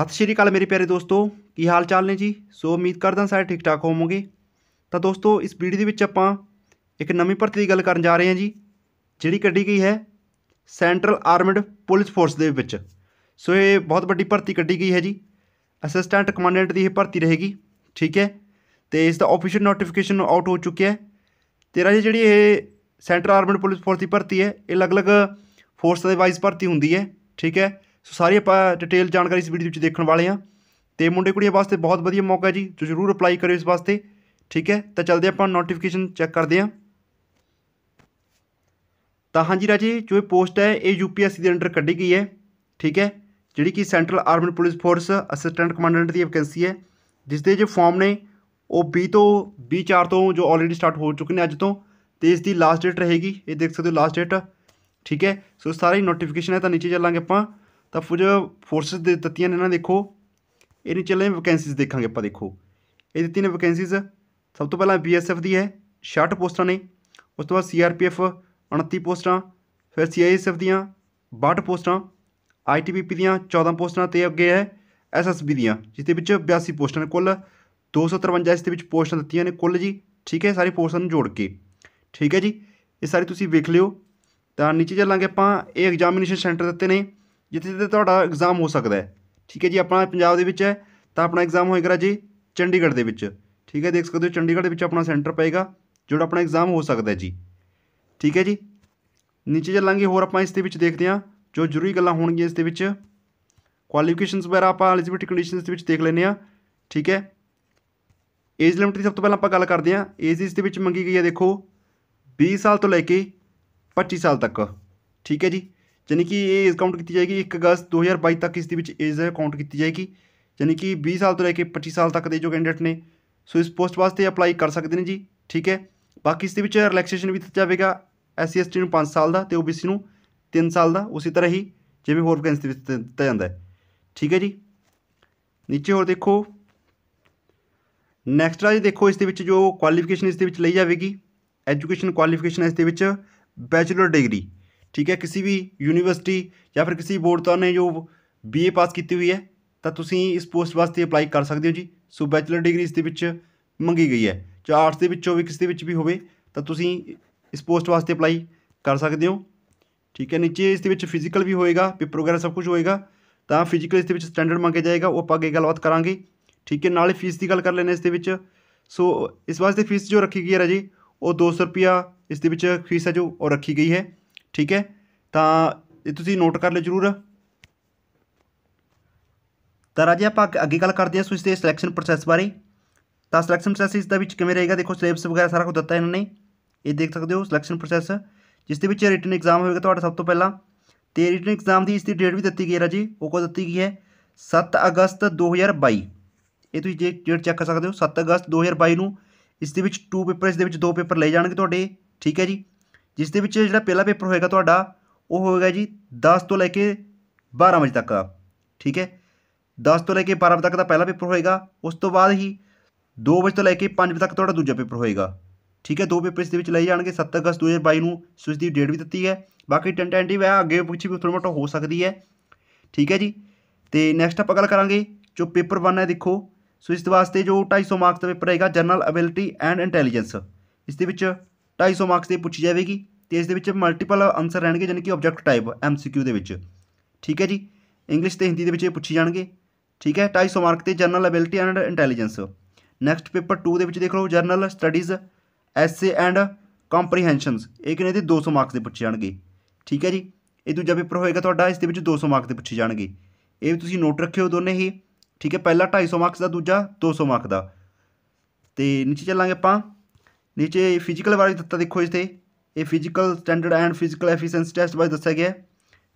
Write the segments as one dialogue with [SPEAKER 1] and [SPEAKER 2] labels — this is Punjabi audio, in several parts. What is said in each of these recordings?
[SPEAKER 1] ਸਤਿ ਸ਼੍ਰੀ ਅਕਾਲ ਮੇਰੇ ਪਿਆਰੇ ਦੋਸਤੋ ਕੀ ਹਾਲ ਚਾਲ ਨੇ ਜੀ ਸੋ ਉਮੀਦ ਕਰਦਾ ਸਾਰੇ ਠੀਕ ਠਾਕ ਹੋਵੋਗੇ ਤਾਂ ਦੋਸਤੋ ਇਸ ਵੀਡੀਓ ਦੇ ਵਿੱਚ ਆਪਾਂ ਇੱਕ ਨਵੀਂ ਭਰਤੀ ਦੀ ਗੱਲ ਕਰਨ ਜਾ ਰਹੇ ਹਾਂ ਜੀ ਜਿਹੜੀ ਕੱਢੀ ਗਈ ਹੈ ਸੈਂਟਰਲ ਆਰਮਡ ਪੁਲਿਸ ਫੋਰਸ ਦੇ ਵਿੱਚ ਸੋ ਇਹ ਬਹੁਤ ਵੱਡੀ ਭਰਤੀ ਕੱਢੀ ਗਈ ਹੈ ਜੀ ਅਸਿਸਟੈਂਟ ਕਮਾਂਡੈਂਟ ਦੀ ਇਹ ਭਰਤੀ ਰਹੇਗੀ ਠੀਕ ਹੈ ਤੇ ਇਸ ਦਾ ਆਫੀਸ਼ੀਅਲ ਨੋਟੀਫਿਕੇਸ਼ਨ ਆਊਟ ਹੋ ਚੁੱਕਿਆ ਹੈ ਤੇਰਾ ਜੀ ਜਿਹੜੀ ਇਹ ਸੈਂਟਰਲ ਆਰਮਡ ਪੁਲਿਸ ਫੋਰਸ ਦੀ ਭਰਤੀ ਹੈ ਇਹ ਅਲੱਗ-ਅਲੱਗ ਫੋਰਸ ਦੇ ਵਾਈਜ਼ ਭਰਤੀ ਹੁੰਦੀ ਹੈ ਠੀਕ ਹੈ ਸੋ ਸਾਰੀ ਆਪਾਂ ਡਿਟੇਲ ਜਾਣਕਾਰੀ ਇਸ ਵੀਡੀਓ ਵਿੱਚ ਦੇਖਣ ਵਾਲੇ ਆ ਤੇ ਮੁੰਡੇ ਕੁੜੀਆਂ ਵਾਸਤੇ ਬਹੁਤ ਵਧੀਆ ਮੌਕਾ ਹੈ ਜੀ ਤੁਸੀਂ ਜ਼ਰੂਰ ਅਪਲਾਈ ਕਰਿਓ ਇਸ ਵਾਸਤੇ ਠੀਕ ਹੈ ਤਾਂ ਚਲਦੇ ਆਪਾਂ ਨੋਟੀਫਿਕੇਸ਼ਨ ਚੈੱਕ ਕਰਦੇ ਆ ਤਾਂ ਹਾਂਜੀ ਰਾਜੇ ਜੋ ਇਹ ਪੋਸਟ ਹੈ ਇਹ ਯੂਪੀਐਸਸੀ ਦੇ ਅੰਡਰ ਕੱਢੀ ਗਈ ਹੈ ਠੀਕ ਹੈ ਜਿਹੜੀ ਕਿ central armed police force assistant commandant ਦੀ ਵੈਕੈਂਸੀ ਹੈ ਜਿਸ ਦੇ ਜੋ ਫਾਰਮ ਨੇ ਉਹ 20 ਤੋਂ 24 ਤੋਂ ਜੋ ਆਲਰੇਡੀ ਸਟਾਰਟ ਹੋ ਚੁੱਕੇ ਨੇ ਅੱਜ ਤੋਂ ਤੇ ਇਸ ਦੀ ਲਾਸਟ ਡੇਟ ਰਹੇਗੀ ਇਹ ਦੇਖ ਸਕਦੇ ਹੋ ਲਾਸਟ ਡੇਟ ਠੀਕ ਹੈ ਸੋ ਸਾਰੀ ਨੋਟੀਫਿਕੇਸ਼ਨ ਹੈ ਤਾਂ ਨੀਚੇ ਚੱਲਾਂਗੇ ਆਪਾਂ ਤਾਂ ਕੁਝ ਫੋਰਸਸ ਦੇ ਦਿੱਤੀਆਂ ਨੇ ਨਾ ਦੇਖੋ ਇਹਨੇ ਚੱਲੇ ਵੈਕੈਂਸੀਜ਼ ਦੇਖਾਂਗੇ ਆਪਾਂ ਦੇਖੋ ਇਹ ਦਿੱਤੀ ਨੇ ਵੈਕੈਂਸੀਜ਼ ਸਭ ਤੋਂ ਪਹਿਲਾਂ ਬੀਐਸਐਫ ਦੀ ਹੈ 60 ਪੋਸਟਾਂ ਨੇ ਉਸ ਤੋਂ ਬਾਅਦ ਸੀਆਰਪੀਐਫ 29 ਪੋਸਟਾਂ ਫਿਰ ਸੀਆਈਐਸਐਫ ਦੀਆਂ 62 ਪੋਸਟਾਂ ਆਈਟੀਬੀਪੀ ਦੀਆਂ 14 ਪੋਸਟਾਂ ਤੇ ਅੱਗੇ ਹੈ ਐਸਐਸਬੀ ਦੀਆਂ ਜਿਸ ਦੇ ਵਿੱਚ 82 ਪੋਸਟਾਂ ਨੇ ਕੁੱਲ 253 ਇਸ ਦੇ ਵਿੱਚ ਪੋਸਟਾਂ ਦਿੱਤੀਆਂ ਨੇ ਕੁੱਲ ਜੀ ਠੀਕ ਹੈ ਸਾਰੀ ਪੋਸਟਾਂ ਨੂੰ ਜੋੜ ਕੇ ਠੀਕ ਹੈ ਜੀ ਇਹ ਸਾਰੀ ਤੁਸੀਂ ਵੇਖ ਲਿਓ ਤਾਂ ਨੀਚੇ ਚੱਲਾਂਗੇ ਆਪਾਂ ਇਹ ਐਗਜ਼ਾਮੀਨੇਸ਼ਨ ਸੈਂਟਰ ਦਿੱਤੇ ਨੇ ਜਿੱਥੇ ਜਿੱਥੇ ਤੁਹਾਡਾ ਐਗਜ਼ਾਮ ਹੋ ਸਕਦਾ ਹੈ ਠੀਕ ਹੈ ਜੀ ਆਪਣਾ ਪੰਜਾਬ ਦੇ ਵਿੱਚ ਹੈ ਤਾਂ ਆਪਣਾ ਐਗਜ਼ਾਮ ਹੋਏਗਾ ਜੀ ਚੰਡੀਗੜ੍ਹ ਦੇ ਵਿੱਚ ਠੀਕ ਹੈ ਦੇਖ ਸਕਦੇ ਹੋ ਚੰਡੀਗੜ੍ਹ ਦੇ ਵਿੱਚ ਆਪਣਾ ਸੈਂਟਰ ਪਏਗਾ ਜਿਹੜਾ ਆਪਣਾ ਐਗਜ਼ਾਮ ਹੋ ਸਕਦਾ ਜੀ ਠੀਕ ਹੈ ਜੀ ਨੀਚੇ ਚੱਲਾਂਗੇ ਹੋਰ ਆਪਾਂ ਇਸ ਦੇ ਵਿੱਚ ਦੇਖਦੇ ਹਾਂ ਜੋ ਜ਼ਰੂਰੀ ਗੱਲਾਂ ਹੋਣਗੀਆਂ ਇਸ ਦੇ ਵਿੱਚ ਕੁਆਲੀਫਿਕੇਸ਼ਨਸ ਵਗੈਰਾ ਆਪਾਂ ਐਲੀਜੀਬਿਲਟੀ ਕੰਡੀਸ਼ਨਸ ਦੇ ਵਿੱਚ ਦੇਖ ਲੈਨੇ ਆ ਠੀਕ ਹੈ ਏਜ ਲਿਮਿਟ ਦੀ ਸਭ ਤੋਂ ਪਹਿਲਾਂ ਆਪਾਂ ਗੱਲ ਕਰਦੇ ਹਾਂ ਏਜ ਇਸ ਦੇ ਵਿੱਚ ਮੰਗੀ ਗਈ ਹੈ ਦੇਖੋ 20 ਸਾਲ ਤੋਂ ਲੈ ਕੇ 25 ਸਾਲ ਤੱਕ ਠੀਕ ਹੈ ਜੀ ਯਾਨੀ ਕਿ ਇਹ ਏਜ ਕਾਊਂਟ ਕੀਤੀ ਜਾਏਗੀ 1 ਅਗਸਤ 2022 ਤੱਕ ਇਸ ਦੇ ਵਿੱਚ ਏਜ ਕਾਊਂਟ ਕੀਤੀ ਜਾਏਗੀ ਯਾਨੀ ਕਿ 20 ਸਾਲ ਤੋਂ ਲੈ ਕੇ 25 ਸਾਲ ਤੱਕ ਦੇ ਜੋ ਕੈਂਡੀਡੇਟ ਨੇ ਸੋ ਇਸ ਪੋਸਟ ਵਾਸਤੇ ਅਪਲਾਈ ਕਰ ਸਕਦੇ ਨੇ ਜੀ ਠੀਕ ਹੈ ਬਾਕੀ ਇਸ ਦੇ ਵਿੱਚ ਰਿਲੈਕਸੇਸ਼ਨ ਵੀ ਦਿੱਤਾ ਜਾਵੇਗਾ ਐਸਸੀ ਐਸਟੀ ਨੂੰ 5 ਸਾਲ ਦਾ ਤੇ ਓਬੀਸੀ ਨੂੰ 3 ਸਾਲ ਦਾ ਉਸੇ ਤਰ੍ਹਾਂ ਹੀ ਜਿਵੇਂ ਹੋਰ ਵੈਕੈਂਸੀ ਵਿੱਚ ਦਿੱਤਾ ਜਾਂਦਾ ਹੈ ਠੀਕ ਹੈ ਜੀ ਨੀਚੇ ਹੋਰ ਦੇਖੋ ਨੈਕਸਟ ਆ ਜੀ ਦੇਖੋ ਇਸ ਦੇ ਵਿੱਚ ਜੋ ਕੁਆਲੀਫਿਕੇਸ਼ਨ ਇਸ ਦੇ ਵਿੱਚ ਲਈ ਜਾਵੇਗੀ ਐਜੂਕੇਸ਼ਨ ਕੁਆਲੀਫਿਕੇਸ਼ਨ ਇਸ ਦੇ ਵਿੱਚ ਬੈਚਲਰ ਡਿਗਰੀ ਠੀਕ ਹੈ ਕਿਸੇ ਵੀ ਯੂਨੀਵਰਸਿਟੀ ਜਾਂ ਫਿਰ ਕਿਸੇ ਬੋਰਡ ਤੋਂ ਨੇ ਜੋ ਬੀਏ ਪਾਸ ਕੀਤੀ ਹੋਈ ਹੈ ਤਾਂ ਤੁਸੀਂ ਇਸ ਪੋਸਟ ਵਾਸਤੇ ਅਪਲਾਈ ਕਰ ਸਕਦੇ ਹੋ ਜੀ ਸੋ ਬੈਚਲਰ ਡਿਗਰੀ ਇਸ ਦੇ ਵਿੱਚ ਮੰਗੀ ਗਈ ਹੈ ਚਾਹੇ ਆਰਟਸ ਦੇ ਵਿੱਚੋਂ ਵੀ ਕਿਸੇ ਦੇ ਵਿੱਚ ਵੀ ਹੋਵੇ ਤਾਂ ਤੁਸੀਂ ਇਸ ਪੋਸਟ ਵਾਸਤੇ ਅਪਲਾਈ ਕਰ ਸਕਦੇ ਹੋ ਠੀਕ ਹੈ ਨੀਚੇ ਇਸ ਦੇ ਵਿੱਚ ਫਿਜ਼ੀਕਲ ਵੀ ਹੋਏਗਾ ਪੇਪਰ ਵਗੈਰਾ ਸਭ ਕੁਝ ਹੋਏਗਾ ਤਾਂ ਫਿਜ਼ੀਕਲ ਇਸ ਦੇ ਵਿੱਚ ਸਟੈਂਡਰਡ ਮੰਗਿਆ ਜਾਏਗਾ ਉਹ ਆਪਾਂ ਅੱਗੇ ਗੱਲਬਾਤ ਕਰਾਂਗੇ ਠੀਕ ਹੈ ਨਾਲੇ ਫੀਸ ਦੀ ਗੱਲ ਕਰ ਲੈਣੇ ਇਸ ਦੇ ਵਿੱਚ ਸੋ ਇਸ ਵਾਸਤੇ ਫੀਸ ਜੋ ਰੱਖੀ ਗਈ ਹੈ ਰਾਜੀ ਉਹ 200 ਰੁਪਿਆ ਇਸ ਦੇ ਵਿੱਚ ਫੀਸ ਹੈ ਜੋ ਉਹ ਰੱਖੀ ਗਈ ਹੈ ਠੀਕ ਹੈ ਤਾਂ ਇਹ ਤੁਸੀਂ ਨੋਟ ਕਰ ਲਓ ਜ਼ਰੂਰ ਤਾਂ ਰਾਜੇ ਆਪਾਂ ਅੱਗੇ ਗੱਲ ਕਰਦੇ ਹਾਂ ਸੋ ਇਸ ਦੇ ਸਿਲੈਕਸ਼ਨ ਪ੍ਰੋਸੈਸ ਬਾਰੇ ਤਾਂ ਸਿਲੈਕਸ਼ਨ ਪ੍ਰੋਸੈਸ ਇਸ ਦਾ ਵਿੱਚ ਕਿਵੇਂ ਰਹੇਗਾ ਦੇਖੋ ਸਿਲੇਬਸ ਵਗੈਰਾ ਸਾਰਾ ਕੁਝ ਦਿੱਤਾ ਇਹਨਾਂ ਨੇ ਇਹ ਦੇਖ ਸਕਦੇ ਹੋ ਸਿਲੈਕਸ਼ਨ ਪ੍ਰੋਸੈਸ ਜਿਸ ਦੇ ਵਿੱਚ ਰਿਟਨ ਐਗਜ਼ਾਮ ਹੋਵੇਗਾ ਤੁਹਾਡਾ ਸਭ ਤੋਂ ਪਹਿਲਾਂ ਤੇ ਰਿਟਨ ਐਗਜ਼ਾਮ ਦੀ ਇਸ ਦੀ ਡੇਟ ਵੀ ਦਿੱਤੀ ਗਈ ਹੈ ਰਾਜੀ ਉਹ ਕੋ ਦਿੱਤੀ ਗਈ ਹੈ 7 ਅਗਸਤ 2022 ਇਹ ਤੁਸੀਂ ਜੇ ਡੇਟ ਚੈੱਕ ਕਰ ਸਕਦੇ ਹੋ 7 ਅਗਸਤ 2022 ਨੂੰ ਇਸ ਦੇ ਵਿੱਚ ਟੂ ਪੇਪਰ ਇਸ ਦੇ ਵਿੱਚ ਦੋ ਪੇਪਰ ਲਏ ਜਾਣਗੇ ਤੁਹਾਡੇ ਠੀਕ ਹੈ ਜੀ ਜਿਸ ਦੇ ਵਿੱਚ ਜਿਹੜਾ ਪਹਿਲਾ ਪੇਪਰ ਹੋਏਗਾ ਤੁਹਾਡਾ ਉਹ ਹੋਏਗਾ ਜੀ 10 ਤੋਂ ਲੈ ਕੇ 12 ਵਜੇ ਤੱਕ ਦਾ ਠੀਕ ਹੈ 10 ਤੋਂ ਲੈ ਕੇ 12 ਵਜੇ ਤੱਕ ਦਾ ਪਹਿਲਾ ਪੇਪਰ ਹੋਏਗਾ ਉਸ ਤੋਂ ਬਾਅਦ ਹੀ 2 ਵਜੇ ਤੋਂ ਲੈ ਕੇ 5 ਵਜੇ ਤੱਕ ਤੁਹਾਡਾ ਦੂਜਾ ਪੇਪਰ ਹੋਏਗਾ ਠੀਕ ਹੈ ਦੋ ਪੇਪਰ ਇਸ ਦੇ ਵਿੱਚ ਲਏ ਜਾਣਗੇ 7 ਅਗਸਤ 2022 ਨੂੰ ਸੋ ਦੀ ਡੇਟ ਵੀ ਦਿੱਤੀ ਹੈ ਬਾਕੀ ਟੈਂਟੈਂਟਿਵ ਹੈ ਅੱਗੇ ਪੁੱਛੀ ਵੀ ਥੋੜਾ ਮੋਟਾ ਹੋ ਸਕਦੀ ਹੈ ਠੀਕ ਹੈ ਜੀ ਤੇ ਨੈਕਸਟ ਆਪਾਂ ਗੱਲ ਕਰਾਂਗੇ ਜੋ ਪੇਪਰ 1 ਹੈ ਦੇਖੋ ਸੋ ਦੇ ਵਾਸਤੇ ਜੋ 250 ਮਾਰਕਸ ਦਾ ਪੇਪਰ ਹੈਗਾ ਜਨਰਲ ਅਬਿਲਿਟੀ ਐਂਡ ਇੰਟੈਲੀਜੈਂਸ ਇਸ ਦੇ ਵਿੱਚ 250 ਮਾਰਕਸ ਦੀ ਪੁੱਛੀ ਜਾਵੇਗੀ ਤੇ ਇਸ ਦੇ ਵਿੱਚ ਮਲਟੀਪਲ ਆਨਸਰ ਰਹਿਣਗੇ ਯਾਨੀ ਕਿ ਆਬਜੈਕਟ ਟਾਈਪ ਐਮਸੀਕਿਊ ਦੇ ਵਿੱਚ ਠੀਕ ਹੈ ਜੀ ਇੰਗਲਿਸ਼ ਤੇ ਹਿੰਦੀ ਦੇ ਵਿੱਚ ਇਹ ਪੁੱਛੀ ਜਾਣਗੇ ਠੀਕ ਹੈ 250 ਮਾਰਕ ਤੇ general ability and intelligence next paper 2 ਦੇ ਵਿੱਚ ਦੇਖ ਲਓ general studies essay and comprehensions ਇਹ ਕਿਨੇ ਦੇ 200 ਮਾਰਕਸ ਦੇ ਪੁੱਛੇ ਜਾਣਗੇ ਠੀਕ ਹੈ ਜੀ ਇਹ ਦੂਜਾ ਪੇਪਰ ਹੋਏਗਾ ਤੁਹਾਡਾ ਇਸ ਦੇ ਵਿੱਚ 200 ਮਾਰਕ ਦੇ ਪੁੱਛੇ ਜਾਣਗੇ ਇਹ ਵੀ ਤੁਸੀਂ ਨੋਟ ਰੱਖਿਓ ਦੋਨੇ ਹੀ ਠੀਕ ਹੈ ਪਹਿਲਾ 250 ਮਾਰਕਸ ਦਾ ਦੂਜਾ 200 ਮਾਰਕ ਦਾ ਤੇ ਨੀਚੇ ਚੱਲਾਂਗੇ ਆਪਾਂ ਨੀਚੇ ਫਿਜ਼ੀਕਲ ਬਾਰੇ ਦਿੱਤਾ ਦੇਖੋ ਇਸ ਤੇ ਇਹ physical standard and physical efficiency test ਬਾਰੇ ਦੱਸਿਆ ਗਿਆ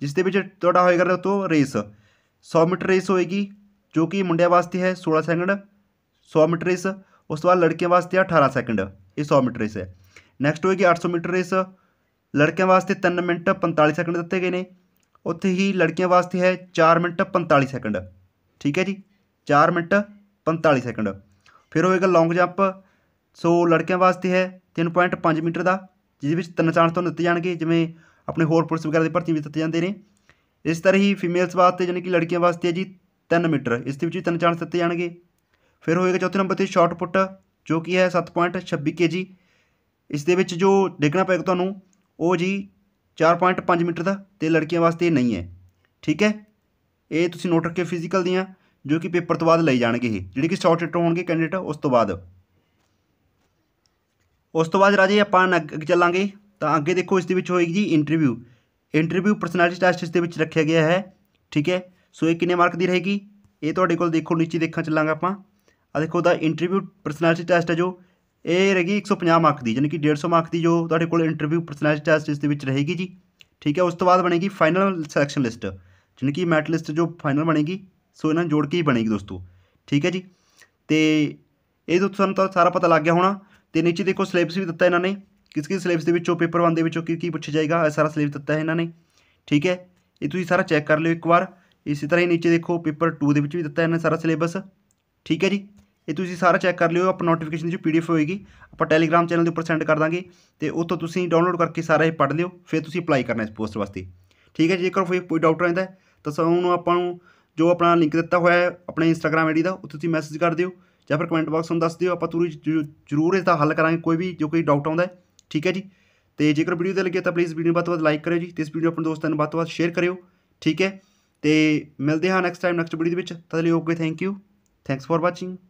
[SPEAKER 1] ਜਿਸ ਦੇ ਵਿੱਚ ਤੁਹਾਡਾ ਹੋਏਗਾ ਤੋਂ ਰੇਸ 100 ਮੀਟਰ ਰੇਸ ਹੋਏਗੀ ਜੋ ਕਿ ਮੁੰਡਿਆਂ ਵਾਸਤੇ ਹੈ 16 ਸੈਕਿੰਡ 100 ਮੀਟਰ ਰੇਸ ਉਸ ਤੋਂ ਬਾਅਦ ਲੜਕੀਆਂ ਵਾਸਤੇ 18 ਸੈਕਿੰਡ ਇਹ 100 ਮੀਟਰ ਰੇਸ ਹੈ ਨੈਕਸਟ ਹੋਏਗੀ 800 ਮੀਟਰ ਰੇਸ ਲੜਕਿਆਂ ਵਾਸਤੇ 3 ਮਿੰਟ 45 ਸੈਕਿੰਡ ਦਿੱਤੇ ਗਏ ਨੇ ਉੱਥੇ ਹੀ ਲੜਕੀਆਂ ਵਾਸਤੇ ਹੈ 4 ਮਿੰਟ 45 ਸੈਕਿੰਡ ਠੀਕ ਹੈ ਜੀ 4 ਮਿੰਟ 45 ਸੈਕਿੰਡ ਫਿਰ ਹੋਏਗਾ ਲੌਂਗ ਜੰਪ ਸੋ ਲੜਕਿਆਂ ਵਾਸਤੇ ਹੈ 3.5 ਮੀਟਰ ਦਾ ਜਿਸ ਵਿੱਚ ਤਿੰਨ ਚਾਂਸ ਤੁਹਾਨੂੰ ਦਿੱਤੇ ਜਾਣਗੇ ਜਿਵੇਂ ਆਪਣੇ ਹੋਰ ਪੁਲਿਸ ਵਗੈਰਾ ਦੀ ਭਰਤੀ ਵਿੱਚ ਦਿੱਤੇ ਜਾਂਦੇ ਨੇ ਇਸ ਤਰ੍ਹਾਂ ਹੀ ਫੀਮੇਲਸ ਵਾਸਤੇ ਯਾਨੀ ਕਿ ਲੜਕੀਆਂ ਵਾਸਤੇ ਹੈ ਜੀ 3 ਮੀਟਰ ਇਸ ਦੇ ਵਿੱਚ ਵੀ ਤਿੰਨ ਚਾਂਸ ਦਿੱਤੇ ਜਾਣਗੇ ਫਿਰ ਹੋਏਗਾ ਚੌਥੇ ਨੰਬਰ ਤੇ ਸ਼ਾਰਟ ਪੁੱਟ ਜੋ ਕਿ ਹੈ 7.26 ਕੇਜੀ ਇਸ ਦੇ ਵਿੱਚ ਜੋ ਦੇਖਣਾ ਪੈਗਾ ਤੁਹਾਨੂੰ ਉਹ ਜੀ 4.5 ਮੀਟਰ ਦਾ ਤੇ ਲੜਕੀਆਂ ਵਾਸਤੇ ਨਹੀਂ ਹੈ ਠੀਕ ਹੈ ਇਹ ਤੁਸੀਂ ਨੋਟ ਰੱਖਿਓ ਫਿਜ਼ੀਕਲ ਦੀਆਂ ਜੋ ਕਿ ਪੇਪਰ ਤੋਂ ਬਾਅਦ ਲਈ ਜਾਣਗੇ ਇਹ ਜਿਹੜੇ ਕਿ ਸ਼ਾਰਟ ਇਟ ਹੋਣਗੇ ਕੈਂਡੀਡੇਟ ਉਸ ਤੋਂ ਬਾਅਦ ਉਸ ਤੋਂ ਬਾਅਦ ਰਾਜੇ ਆਪਾਂ ਅੱਗੇ ਚੱਲਾਂਗੇ ਤਾਂ ਅੱਗੇ ਦੇਖੋ ਇਸ ਦੇ ਵਿੱਚ ਹੋਏਗੀ ਜੀ ਇੰਟਰਵਿਊ ਇੰਟਰਵਿਊ ਪਰਸਨੈਲਿਟੀ ਟੈਸਟ ਇਸ ਦੇ ਵਿੱਚ ਰੱਖਿਆ ਗਿਆ ਹੈ ਠੀਕ ਹੈ ਸੋ ਇਹ ਕਿੰਨੇ ਮਾਰਕ ਦੀ ਰਹੇਗੀ ਇਹ ਤੁਹਾਡੇ ਕੋਲ ਦੇਖੋ ਨੀਚੇ ਦੇਖਾਂ ਚੱਲਾਂਗਾ ਆਪਾਂ ਆ ਦੇਖੋ ਦਾ ਇੰਟਰਵਿਊ ਪਰਸਨੈਲਿਟੀ ਟੈਸਟ ਹੈ ਜੋ ਇਹ ਰਹੇਗੀ 150 ਮਾਰਕ ਦੀ ਯਾਨੀ ਕਿ 150 ਮਾਰਕ ਦੀ ਜੋ ਤੁਹਾਡੇ ਕੋਲ ਇੰਟਰਵਿਊ ਪਰਸਨੈਲਿਟੀ ਟੈਸਟ ਇਸ ਦੇ ਵਿੱਚ ਰਹੇਗੀ ਜੀ ਠੀਕ ਹੈ ਉਸ ਤੋਂ ਬਾਅਦ ਬਣੇਗੀ ਫਾਈਨਲ ਸਿਲੈਕਸ਼ਨ ਲਿਸਟ ਯਾਨੀ ਕਿ ਮੈਟ ਲਿਸਟ ਜੋ ਫਾਈਨਲ ਬਣੇਗੀ ਸੋ ਇਹਨਾਂ ਜੋੜ ਕੇ ਹੀ ਬਣੇਗੀ ਦੋਸਤੋ ਠੀਕ ਹੈ ਜੀ ਤੇ ਇਹ ਤੋਂ ਤੁਹਾਨੂੰ ਸਾਰਾ ਪਤਾ ਲੱਗ ਗਿਆ ਹੋਣਾ ਤੇ ਨੀਚੇ ਦੇਖੋ ਸਿਲੇਬਸ ਵੀ ਦਿੱਤਾ ਇਹਨਾਂ ਨੇ ਕਿਸ ਕਿਸ ਸਿਲੇਬਸ ਦੇ ਵਿੱਚੋਂ ਪੇਪਰ 1 ਦੇ ਵਿੱਚੋਂ ਕੀ ਕੀ ਪੁੱਛਿਆ ਜਾਏਗਾ ਇਹ ਸਾਰਾ ਸਿਲੇਬਸ ਦਿੱਤਾ ਹੈ ਇਹਨਾਂ ਨੇ ਠੀਕ ਹੈ ਇਹ ਤੁਸੀਂ ਸਾਰਾ ਚੈੱਕ ਕਰ ਲਿਓ ਇੱਕ ਵਾਰ ਇਸੇ ਤਰ੍ਹਾਂ ਹੀ ਨੀਚੇ ਦੇਖੋ ਪੇਪਰ 2 ਦੇ ਵਿੱਚ ਵੀ ਦਿੱਤਾ ਇਹਨਾਂ ਨੇ ਸਾਰਾ ਸਿਲੇਬਸ ਠੀਕ ਹੈ ਜੀ ਇਹ ਤੁਸੀਂ ਸਾਰਾ ਚੈੱਕ ਕਰ ਲਿਓ ਆਪਾਂ ਨੋਟੀਫਿਕੇਸ਼ਨ ਦੀ ਪੀਡੀਐਫ ਹੋਏਗੀ ਆਪਾਂ ਟੈਲੀਗ੍ਰਾਮ ਚੈਨਲ ਦੇ ਉੱਪਰ ਸੈਂਡ ਕਰ ਦਾਂਗੇ ਤੇ ਉੱਥੋਂ ਤੁਸੀਂ ਡਾਊਨਲੋਡ ਕਰਕੇ ਸਾਰਾ ਇਹ ਪੜ੍ਹ ਲਿਓ ਫਿਰ ਤੁਸੀਂ ਅਪਲਾਈ ਕਰਨਾ ਇਸ ਪੋਸਟ ਵਾਸਤੇ ਠੀਕ ਹੈ ਜੇਕਰ ਕੋਈ ਡਾਊਟ ਰਹਿੰਦਾ ਤਾਂ ਸਾਨੂੰ ਆਪਾਂ ਨੂੰ ਜੋ ਆਪਣਾ ਲਿੰਕ ਦਿੱਤਾ ਹੋਇਆ ਹੈ ਆਪਣੇ ਇੰਸਟਾਗ੍ਰam ਆਈਡੀ ਦਾ ਉੱਥੇ ਤੁਸੀਂ ਮੈਸੇਜ ਕਰ ਦਿਓ ਜਾਂ ਫਿਰ ਕਮੈਂਟ ਬਾਕਸ ਨੂੰ ਦੱਸ ਦਿਓ ਆਪਾਂ ਪੂਰੀ ਜ਼ਰੂਰ ਇਸ ਦਾ ਹੱਲ ਕਰਾਂਗੇ ਕੋਈ ਵੀ ਜੋ ਕੋਈ ਡਾਊਟ ਆਉਂਦਾ ਠੀਕ ਹੈ ਜੀ ਤੇ ਜੇਕਰ ਵੀਡੀਓ ਦੇ ਲੱਗੇ ਤਾਂ ਪਲੀਜ਼ ਵੀਡੀਓ ਨੂੰ ਵੱਧ ਵੱਧ ਲਾਈਕ ਕਰਿਓ ਜੀ ਤੇ ਇਸ ਵੀਡੀਓ ਆਪਣੇ ਦੋਸਤਾਂ ਨੂੰ ਵੱਧ ਵੱਧ ਸ਼ੇਅਰ ਕਰਿਓ ਠੀਕ ਹੈ ਤੇ ਮਿਲਦੇ ਹਾਂ ਨੈਕਸਟ ਟਾਈਮ ਨੈਕਸਟ ਵੀਡੀਓ ਦੇ ਵਿੱਚ ਤਦ ਲਈ okay thank you thanks for watching